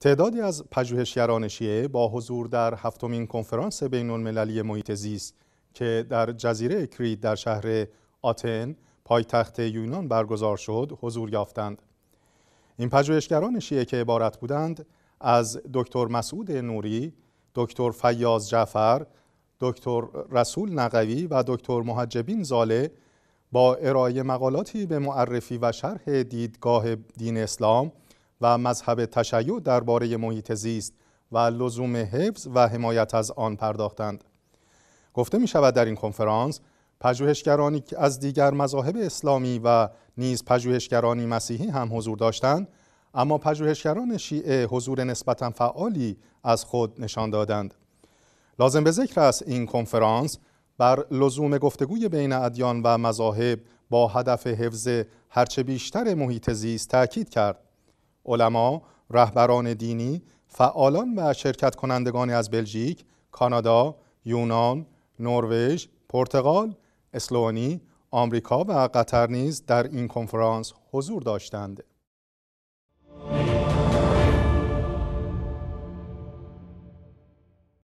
تعدادی از پژوهشگران شیعه با حضور در هفتمین کنفرانس بین المللی محیط زیست که در جزیره کرید در شهر آتن پایتخت یونان برگزار شد حضور یافتند این پژوهشگران شیعه که عبارت بودند از دکتر مسعود نوری دکتر فیاض جعفر دکتر رسول نقوی و دکتر محجبین زاله با ارائه مقالاتی به معرفی و شرح دیدگاه دین اسلام و مذهب تشیع درباره محیط زیست و لزوم حفظ و حمایت از آن پرداختند گفته می شود در این کنفرانس پژوهشگرانی از دیگر مذاهب اسلامی و نیز پژوهشگرانی مسیحی هم حضور داشتند اما پژوهشگران شیعه حضور نسبتا فعالی از خود نشان دادند لازم به ذکر است این کنفرانس بر لزوم گفتگوی بین ادیان و مذاهب با هدف حفظ هرچه بیشتر محیط زیست تاکید کرد علما، رهبران دینی، فعالان و شرکت کنندگان از بلژیک، کانادا، یونان، نروژ، پرتغال، اسلوانی، آمریکا و قطر نیز در این کنفرانس حضور داشتند.